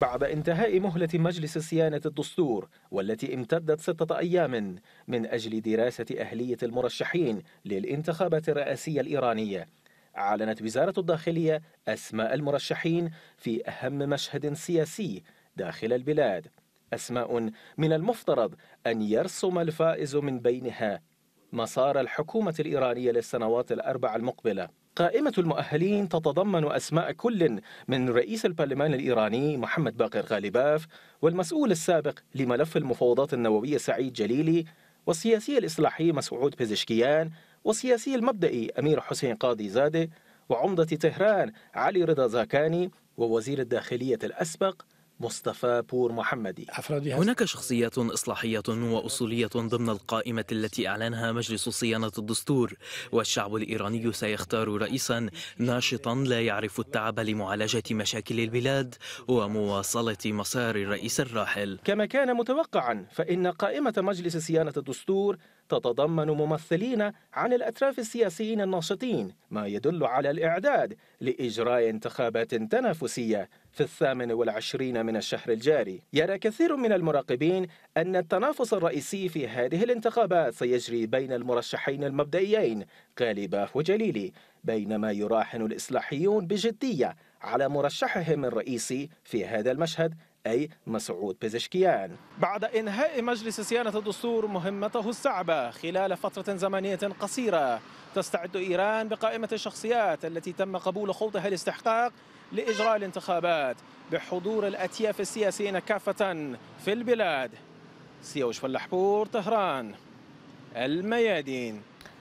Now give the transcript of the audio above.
بعد انتهاء مهلة مجلس صيانة الدستور والتي امتدت ستة أيام من أجل دراسة أهلية المرشحين للانتخابات الرئاسية الإيرانية أعلنت وزارة الداخلية أسماء المرشحين في أهم مشهد سياسي داخل البلاد أسماء من المفترض أن يرسم الفائز من بينها مسار الحكومة الإيرانية للسنوات الأربع المقبلة قائمة المؤهلين تتضمن أسماء كل من رئيس البرلمان الإيراني محمد باقر غالباف والمسؤول السابق لملف المفاوضات النووية سعيد جليلي والسياسي الإصلاحي مسعود بيزشكيان والسياسي المبدئي أمير حسين قاضي زاده وعمدة طهران علي رضا زاكاني ووزير الداخلية الأسبق مصطفى بور محمدي هناك شخصيات إصلاحية وأصولية ضمن القائمة التي أعلنها مجلس صيانة الدستور والشعب الإيراني سيختار رئيسا ناشطا لا يعرف التعب لمعالجة مشاكل البلاد ومواصلة مسار الرئيس الراحل كما كان متوقعا فإن قائمة مجلس صيانة الدستور تتضمن ممثلين عن الأتراف السياسيين الناشطين ما يدل على الإعداد لإجراء انتخابات تنافسية في الثامن والعشرين من الشهر الجاري يرى كثير من المراقبين أن التنافس الرئيسي في هذه الانتخابات سيجري بين المرشحين المبدئيين غالباف وجليلي بينما يراهن الإصلاحيون بجدية على مرشحهم الرئيسي في هذا المشهد أي مسعود بزشكيان بعد إنهاء مجلس صيانة الدستور مهمته الصعبة خلال فترة زمنية قصيرة تستعد إيران بقائمة الشخصيات التي تم قبول خوضها الاستحقاق لإجراء الانتخابات بحضور الأتياف السياسيين كافة في البلاد سيوش فلحبور طهران الميادين